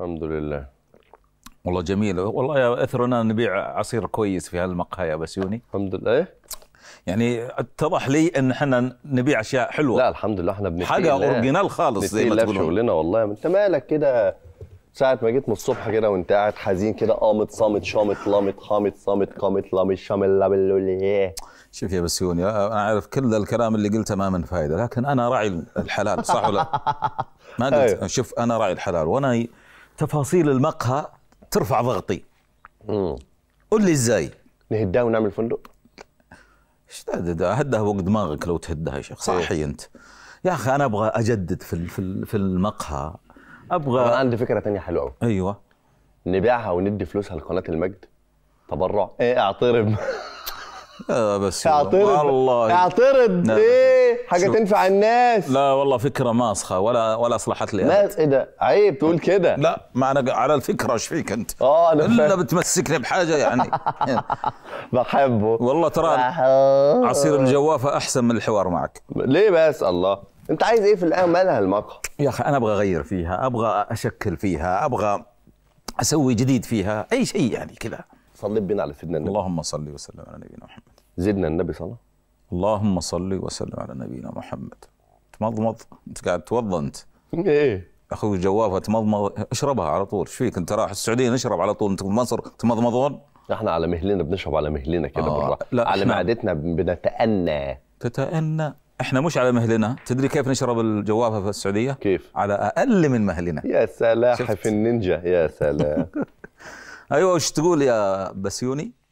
الحمد لله والله جميل والله يا اثر نبيع عصير كويس في هالمقهى يا بسيوني الحمد لله ايه يعني اتضح لي ان احنا نبيع اشياء حلوه لا الحمد لله احنا بنبيع حاجه اورجينال خالص زي ما تقولوا شغلنا والله انت مالك كده ساعة ما جيت من الصبح كده وانت قاعد حزين كده قامت صامت شامت لامت حامت صامت قامت لامت شامل لابل شوف يا بسيوني انا عارف كل الكلام اللي قلته ما من فائده لكن انا راعي الحلال صح ولا ما قلت أيوه. شوف انا راعي الحلال وانا تفاصيل المقهى ترفع ضغطي امم قول لي ازاي نهدها ونعمل فندق ايش هدها فوق دماغك لو تهدها يا شيخ صحي إيه. انت يا اخي انا ابغى اجدد في في المقهى ابغى انا عندي فكره ثانيه حلوه ايوه نبيعها وندي فلوسها لقناه المجد تبرع ايه اعترض لا آه، بس اعترض والله اعترض ايه حاجه تنفع الناس لا والله فكره ماسخه ولا ولا اصلحت لي لا ايه ده عيب تقول كده لا ما انا على الفكره ايش فيك انت اه انا الا بتمسكني بحاجه يعني بحبه والله ترى عصير الجوافه احسن من الحوار معك ليه بس الله انت عايز ايه في الان مالها المقهى يا اخي انا ابغى اغير فيها ابغى اشكل فيها ابغى اسوي جديد فيها اي شيء يعني كذا صلي بينا على سيدنا النبي اللهم صل وسلم على نبينا محمد زدنا النبي الله اللهم صل وسلم على نبينا محمد تمضمض انت قاعد توضى انت ايه اخوي جوافه تمضمض اشربها على طول ايش فيك انت رايح السعوديه نشرب على طول انت في مصر تمضمضون احنا على مهلنا بنشرب على مهلنا كده آه بالراحه لا على معدتنا بنتأنى تتأنى احنا مش على مهلنا تدري كيف نشرب الجوافه في السعوديه كيف على اقل من مهلنا يا في النينجا يا سلام ايوه وش تقول يا بسيوني